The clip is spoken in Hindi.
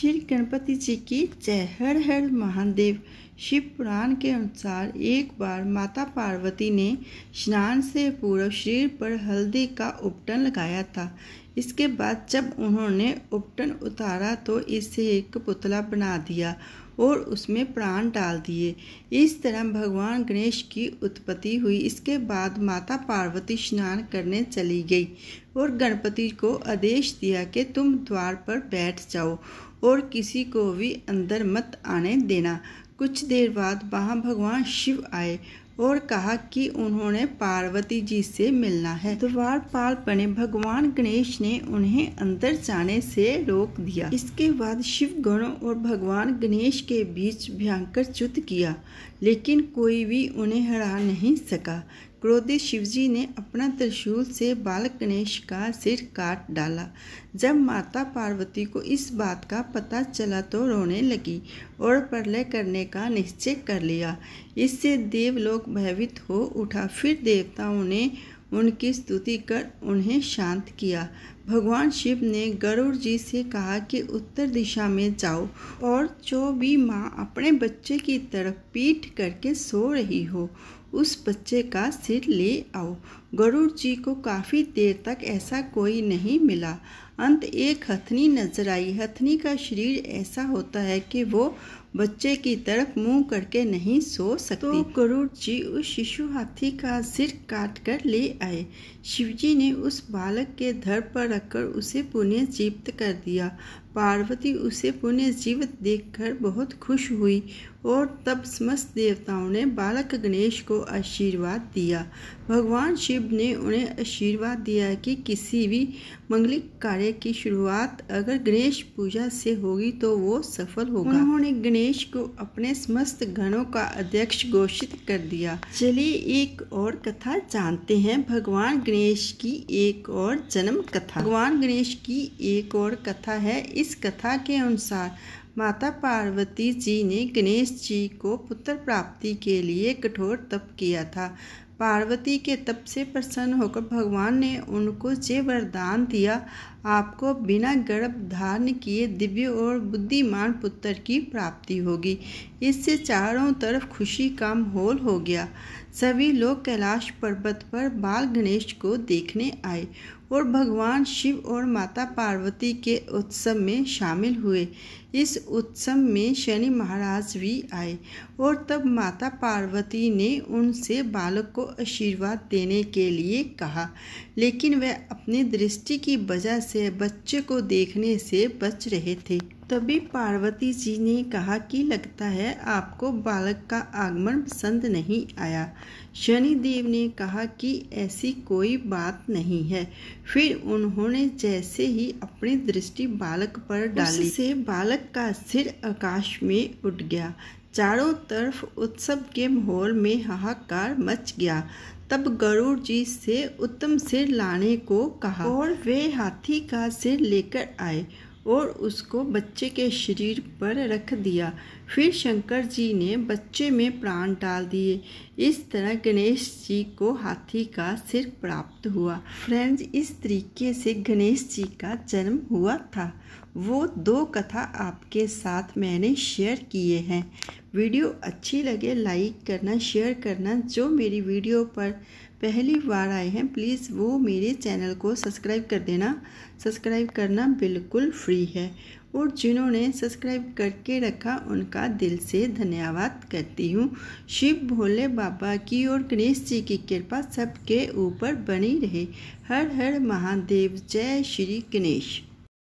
श्री गणपति जी की जय हर हर महादेव शिव पुराण के अनुसार एक बार माता पार्वती ने स्नान से पूर्व शरीर पर हल्दी का उपटन लगाया था इसके बाद जब उन्होंने उपटन उतारा तो इसे एक पुतला बना दिया और उसमें प्राण डाल दिए इस तरह भगवान गणेश की उत्पत्ति हुई इसके बाद माता पार्वती स्नान करने चली गई और गणपति को आदेश दिया कि तुम द्वार पर बैठ जाओ और किसी को भी अंदर मत आने देना कुछ देर बाद वहाँ भगवान शिव आए और कहा कि उन्होंने पार्वती जी से मिलना है द्वारपाल बने भगवान गणेश ने उन्हें अंदर जाने से रोक दिया इसके बाद शिव गणों और भगवान गणेश के बीच भयंकर युद्ध किया लेकिन कोई भी उन्हें हरा नहीं सका क्रोधित शिवजी ने अपना त्रिशूल से बालक गणेश का सिर काट डाला जब माता पार्वती को इस बात का पता चला तो रोने लगी और प्रलय करने का निश्चय कर लिया इससे देवलोक भयभीत हो उठा फिर देवताओं ने उनकी स्तुति कर उन्हें शांत किया भगवान शिव ने गरुड़ जी से कहा कि उत्तर दिशा में जाओ और जो भी माँ अपने बच्चे की तरफ पीठ करके सो रही हो उस बच्चे का सिर ले आओ गरुड़ जी को काफ़ी देर तक ऐसा कोई नहीं मिला अंत एक हथनी नजर आई हथनी का शरीर ऐसा होता है कि वो बच्चे की तरफ मुंह करके नहीं सो सकती तो गरुड़ जी उस शिशु हाथी का सिर काट कर ले आए शिवजी ने उस बालक के धर पर रखकर उसे पुण्य जीवित कर दिया पार्वती उसे पुण्य जीवित देखकर बहुत खुश हुई और तब समस्त देवताओं ने बालक गणेश को आशीर्वाद दिया भगवान शिव ने उन्हें आशीर्वाद दिया कि किसी भी मंगलिक कार्य की शुरुआत अगर गणेश पूजा से होगी तो वो सफल होगा उन्होंने गणेश को अपने समस्त गणों का अध्यक्ष घोषित कर दिया चलिए एक और कथा जानते हैं भगवान गणेश की एक और जन्म कथा भगवान गणेश की एक और कथा है इस कथा के अनुसार माता पार्वती जी ने गणेश जी को पुत्र प्राप्ति के लिए कठोर तप किया था पार्वती के तप से प्रसन्न होकर भगवान ने उनको जे वरदान दिया आपको बिना गर्भ धारण किए दिव्य और बुद्धिमान पुत्र की प्राप्ति होगी इससे चारों तरफ खुशी का माहौल हो गया सभी लोग कैलाश पर्वत पर बाल गणेश को देखने आए और भगवान शिव और माता पार्वती के उत्सव में शामिल हुए इस उत्सव में शनि महाराज भी आए और तब माता पार्वती ने उनसे बालक को आशीर्वाद देने के लिए कहा लेकिन वह अपनी दृष्टि की वजह से से बच्चे को देखने से बच रहे थे तभी पार्वती जी ने कहा कि लगता है आपको बालक का आगमन पसंद नहीं आया शनि देव ने कहा कि ऐसी कोई बात नहीं है फिर उन्होंने जैसे ही अपनी दृष्टि बालक पर डाली से बालक का सिर आकाश में उठ गया चारों तरफ उत्सव के माहौल में हाहाकार मच गया तब गरुड़ जी से उत्तम सिर लाने को कहा और वे हाथी का सिर लेकर आए और उसको बच्चे के शरीर पर रख दिया फिर शंकर जी ने बच्चे में प्राण डाल दिए इस तरह गणेश जी को हाथी का सिर प्राप्त हुआ फ्रेंड्स इस तरीके से गणेश जी का जन्म हुआ था वो दो कथा आपके साथ मैंने शेयर किए हैं वीडियो अच्छी लगे लाइक करना शेयर करना जो मेरी वीडियो पर पहली बार आए हैं प्लीज़ वो मेरे चैनल को सब्सक्राइब कर देना सब्सक्राइब करना बिल्कुल फ्री है और जिन्होंने सब्सक्राइब करके रखा उनका दिल से धन्यवाद करती हूँ शिव भोले बाबा की और गणेश जी की कृपा सबके ऊपर बनी रहे हर हर महादेव जय श्री गणेश